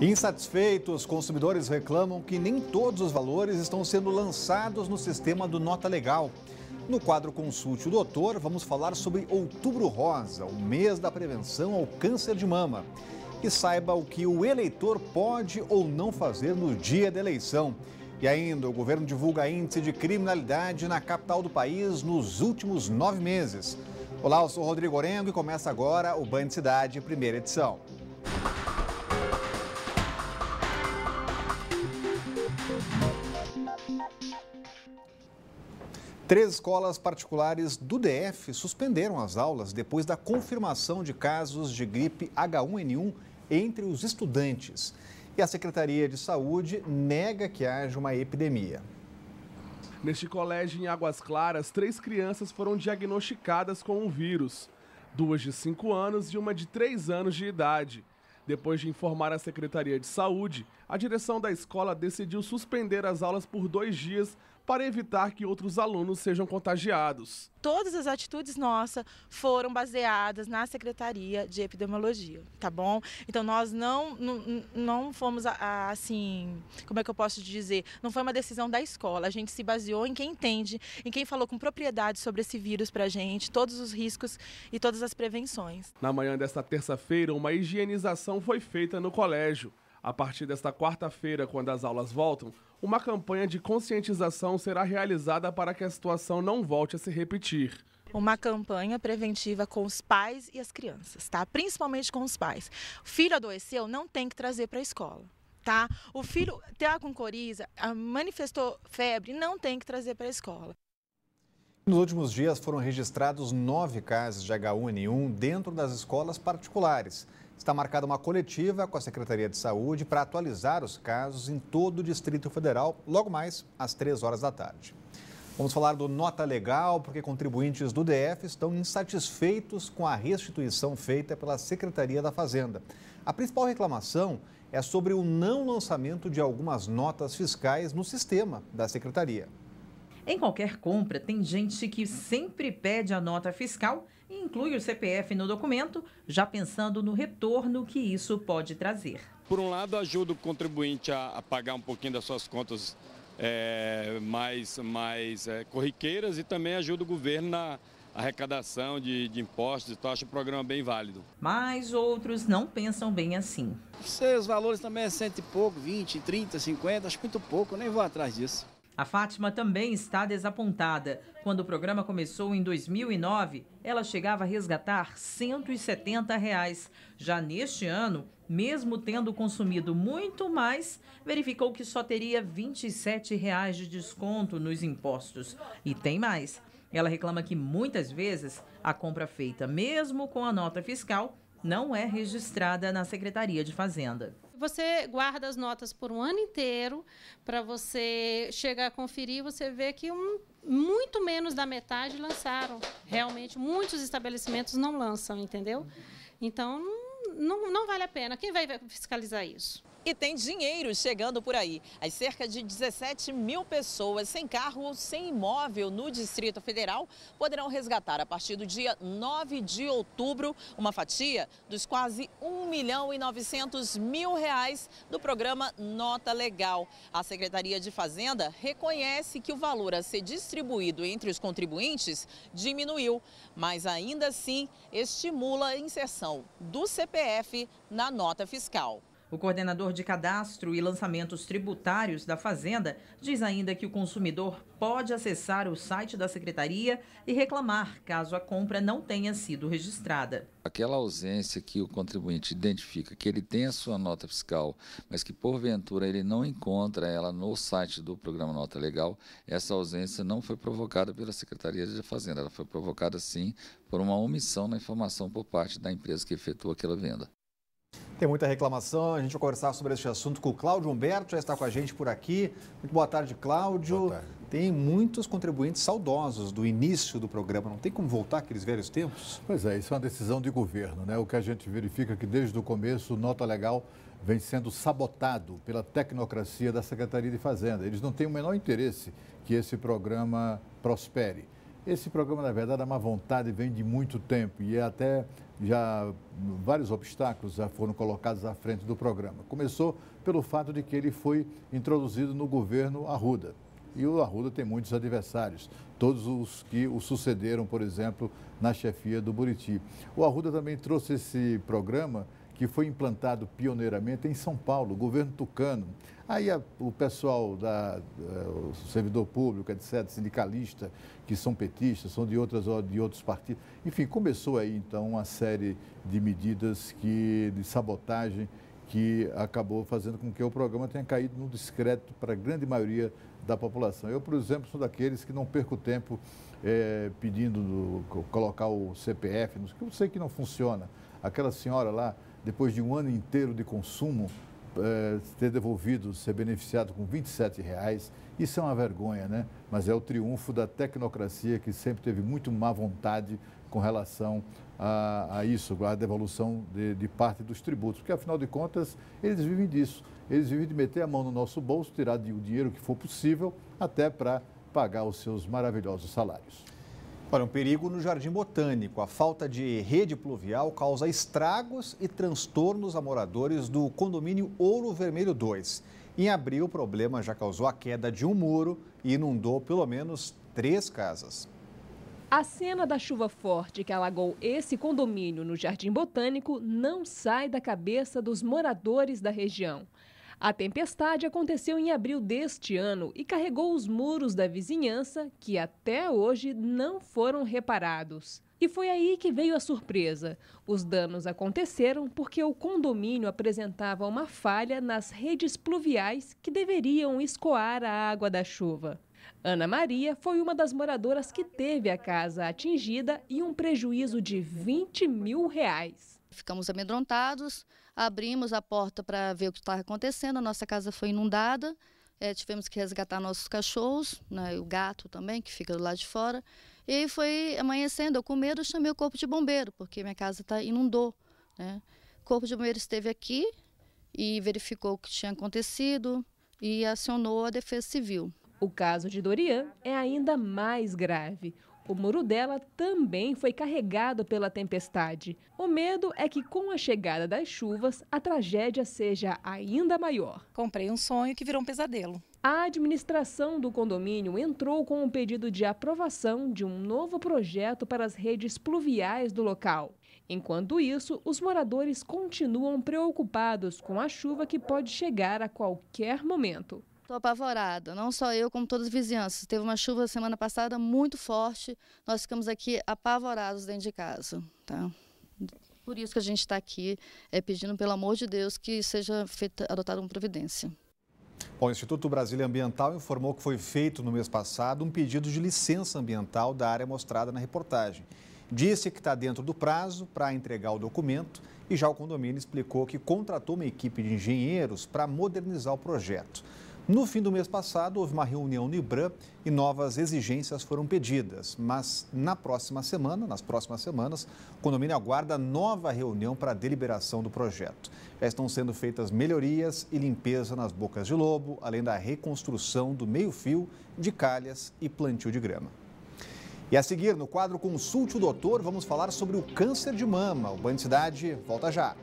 Insatisfeitos, consumidores reclamam que nem todos os valores estão sendo lançados no sistema do Nota Legal. No quadro Consulte o Doutor, vamos falar sobre Outubro Rosa, o mês da prevenção ao câncer de mama. E saiba o que o eleitor pode ou não fazer no dia da eleição. E ainda, o governo divulga índice de criminalidade na capital do país nos últimos nove meses. Olá, eu sou Rodrigo Orengo e começa agora o Band Cidade, primeira edição. Três escolas particulares do DF suspenderam as aulas depois da confirmação de casos de gripe H1N1 entre os estudantes. E a Secretaria de Saúde nega que haja uma epidemia. Neste colégio em Águas Claras, três crianças foram diagnosticadas com o vírus: duas de 5 anos e uma de 3 anos de idade. Depois de informar a Secretaria de Saúde, a direção da escola decidiu suspender as aulas por dois dias para evitar que outros alunos sejam contagiados. Todas as atitudes nossas foram baseadas na Secretaria de Epidemiologia, tá bom? Então nós não, não, fomos a, a, assim, como é que eu posso dizer? Não foi uma decisão da escola. A gente se baseou em quem entende, em quem falou com propriedade sobre esse vírus pra gente, todos os riscos e todas as prevenções. Na manhã desta terça-feira, uma higienização foi feita no colégio. A partir desta quarta-feira, quando as aulas voltam, uma campanha de conscientização será realizada para que a situação não volte a se repetir uma campanha preventiva com os pais e as crianças, tá? Principalmente com os pais. O filho adoeceu, não tem que trazer para a escola. Tá? O filho está com coriza, ah, manifestou febre, não tem que trazer para a escola. Nos últimos dias foram registrados nove casos de H1N1 dentro das escolas particulares. Está marcada uma coletiva com a Secretaria de Saúde para atualizar os casos em todo o Distrito Federal, logo mais às três horas da tarde. Vamos falar do Nota Legal, porque contribuintes do DF estão insatisfeitos com a restituição feita pela Secretaria da Fazenda. A principal reclamação é sobre o não lançamento de algumas notas fiscais no sistema da Secretaria. Em qualquer compra, tem gente que sempre pede a nota fiscal e inclui o CPF no documento, já pensando no retorno que isso pode trazer. Por um lado, ajuda o contribuinte a, pagar um pouquinho das suas contas é, mais, mais é, corriqueiras e também ajuda o governo na, arrecadação de, de impostos e tal, acho o programa bem válido. Mas outros não pensam bem assim. Seus valores também é cento e pouco, 20, 30, 50, acho muito pouco, nem vou atrás disso. A Fátima também está desapontada. Quando o programa começou em 2009, ela chegava a resgatar R$ 170. Reais. Já neste ano, mesmo tendo consumido muito mais, verificou que só teria R$ 27 reais de desconto nos impostos. E tem mais. Ela reclama que muitas vezes a compra feita, mesmo com a nota fiscal, não é registrada na Secretaria de Fazenda você guarda as notas por um ano inteiro para você chegar a conferir, você vê que um, muito menos da metade lançaram. Realmente, muitos estabelecimentos não lançam, entendeu? Então, não, não vale a pena. Quem vai fiscalizar isso? E tem dinheiro chegando por aí. As cerca de 17 mil pessoas sem carro ou sem imóvel no Distrito Federal poderão resgatar a partir do dia 9 de outubro uma fatia dos quase 1 milhão e 900 mil reais do programa Nota Legal. A Secretaria de Fazenda reconhece que o valor a ser distribuído entre os contribuintes diminuiu, mas ainda assim estimula a inserção do CPF na nota fiscal. O coordenador de cadastro e lançamentos tributários da Fazenda diz ainda que o consumidor pode acessar o site da secretaria e reclamar caso a compra não tenha sido registrada. Aquela ausência que o contribuinte identifica que ele tem a sua nota fiscal, mas que porventura ele não encontra ela no site do programa Nota Legal, essa ausência não foi provocada pela Secretaria de Fazenda, ela foi provocada sim por uma omissão na informação por parte da empresa que efetua aquela venda. Tem muita reclamação, a gente vai conversar sobre esse assunto com o Cláudio Humberto, já está com a gente por aqui. Muito boa tarde, Cláudio. Boa tarde. Tem muitos contribuintes saudosos do início do programa, não tem como voltar aqueles velhos tempos? Pois é, isso é uma decisão de governo, né? O que a gente verifica é que desde o começo o Nota Legal vem sendo sabotado pela tecnocracia da Secretaria de Fazenda. Eles não têm o menor interesse que esse programa prospere. Esse programa, na verdade, é uma vontade vem de muito tempo e é até já vários obstáculos já foram colocados à frente do programa. Começou pelo fato de que ele foi introduzido no governo Arruda. E o Arruda tem muitos adversários, todos os que o sucederam, por exemplo, na chefia do Buriti. O Arruda também trouxe esse programa que foi implantado pioneiramente em São Paulo, governo tucano. Aí a, o pessoal, da, eh, o servidor público, etc., sindicalista, que são petistas, são de, outras, de outros partidos. Enfim, começou aí então uma série de medidas que, de sabotagem que acabou fazendo com que o programa tenha caído no discreto para a grande maioria da população. Eu, por exemplo, sou daqueles que não perco tempo é, pedindo do, colocar o CPF, que eu sei que não funciona. Aquela senhora lá depois de um ano inteiro de consumo, é, ter devolvido, ser beneficiado com 27 27,00. isso é uma vergonha, né? Mas é o triunfo da tecnocracia que sempre teve muito má vontade com relação a, a isso, a devolução de, de, parte dos tributos, porque afinal de contas eles vivem disso, eles vivem de meter a mão no nosso bolso, tirar de, o dinheiro que for possível, até para pagar os seus maravilhosos salários. Olha, um perigo no Jardim Botânico. A falta de rede pluvial causa estragos e transtornos a moradores do condomínio Ouro Vermelho 2. Em abril, o problema já causou a queda de um muro e inundou pelo menos três casas. A cena da chuva forte que alagou esse condomínio no Jardim Botânico não sai da cabeça dos moradores da região. A tempestade aconteceu em abril deste ano e carregou os muros da vizinhança, que até hoje não foram reparados. E foi aí que veio a surpresa. Os danos aconteceram porque o condomínio apresentava uma falha nas redes pluviais que deveriam escoar a água da chuva. Ana Maria foi uma das moradoras que teve a casa atingida e um prejuízo de 20 mil reais. Ficamos amedrontados, Abrimos a porta para ver o que estava tá acontecendo, a nossa casa foi inundada, é, tivemos que resgatar nossos cachorros, né, o gato também, que fica do lado de fora. E aí foi amanhecendo, eu com medo chamei o corpo de bombeiro, porque minha casa tá, inundou. Né? O corpo de bombeiro esteve aqui e verificou o que tinha acontecido e acionou a defesa civil. O caso de Dorian é ainda mais grave. O muro dela também foi carregado pela tempestade. O medo é que, com a chegada das chuvas, a tragédia seja ainda maior. Comprei um sonho que virou um pesadelo. A administração do condomínio entrou com um pedido de aprovação de um novo projeto para as redes pluviais do local. Enquanto isso, os moradores continuam preocupados com a chuva que pode chegar a qualquer momento. Estou apavorada, não só eu, como todas as vizinhanças. Teve uma chuva semana passada muito forte, nós ficamos aqui apavorados dentro de casa. Tá? Por isso que a gente está aqui é, pedindo, pelo amor de Deus, que seja feita, adotada uma providência. Bom, o Instituto Brasília Ambiental informou que foi feito no mês passado um pedido de licença ambiental da área mostrada na reportagem. Disse que está dentro do prazo para entregar o documento e já o condomínio explicou que contratou uma equipe de engenheiros para modernizar o projeto. No fim do mês passado, houve uma reunião no IBRAM e novas exigências foram pedidas. Mas na próxima semana, nas próximas semanas, o condomínio aguarda nova reunião para a deliberação do projeto. Já estão sendo feitas melhorias e limpeza nas bocas de lobo, além da reconstrução do meio-fio, de calhas e plantio de grama. E a seguir, no quadro Consulte o Doutor, vamos falar sobre o câncer de mama. O Band Cidade volta já.